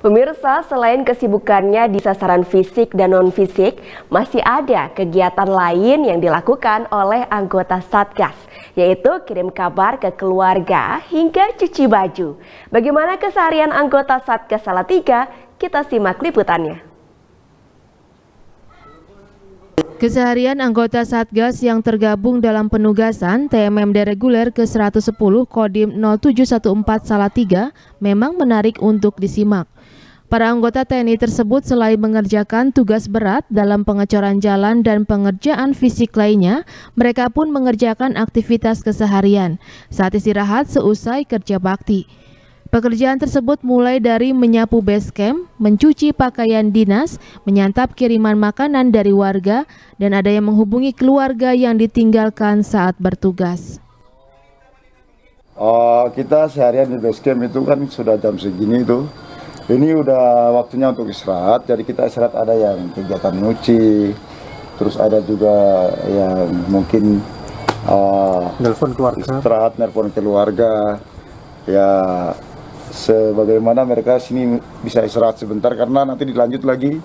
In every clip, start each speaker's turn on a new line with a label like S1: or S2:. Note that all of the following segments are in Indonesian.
S1: Pemirsa, selain kesibukannya di sasaran fisik dan non-fisik, masih ada kegiatan lain yang dilakukan oleh anggota Satgas, yaitu kirim kabar ke keluarga hingga cuci baju. Bagaimana keseharian anggota Satgas Salatiga? Kita simak liputannya.
S2: Keseharian anggota Satgas yang tergabung dalam penugasan TMMD Reguler ke-110 Kodim 0714 Salatiga memang menarik untuk disimak. Para anggota TNI tersebut selain mengerjakan tugas berat dalam pengecoran jalan dan pengerjaan fisik lainnya, mereka pun mengerjakan aktivitas keseharian saat istirahat seusai kerja bakti. Pekerjaan tersebut mulai dari menyapu base camp, mencuci pakaian dinas, menyantap kiriman makanan dari warga, dan ada yang menghubungi keluarga yang ditinggalkan saat bertugas.
S3: Oh, kita seharian di base camp itu kan sudah jam segini itu. Ini udah waktunya untuk istirahat, jadi kita istirahat ada yang kegiatan nyuci, terus ada juga yang mungkin uh, eh, nelfon keluarga. istirahat, nelfon keluarga, ya sebagaimana mereka sini bisa istirahat sebentar karena nanti dilanjut lagi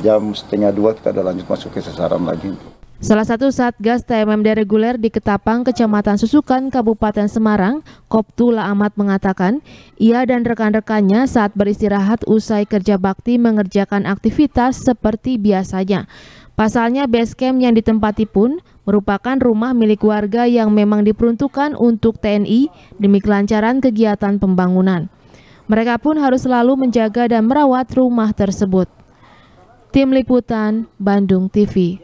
S3: jam setengah dua kita ada lanjut masuk ke sasaran lagi.
S2: Salah satu Satgas TMMD reguler di Ketapang, Kecamatan Susukan, Kabupaten Semarang, Koptula Ahmad mengatakan, ia dan rekan-rekannya saat beristirahat usai kerja bakti mengerjakan aktivitas seperti biasanya. Pasalnya basecamp yang ditempati pun merupakan rumah milik warga yang memang diperuntukkan untuk TNI demi kelancaran kegiatan pembangunan. Mereka pun harus selalu menjaga dan merawat rumah tersebut. Tim Liputan, Bandung TV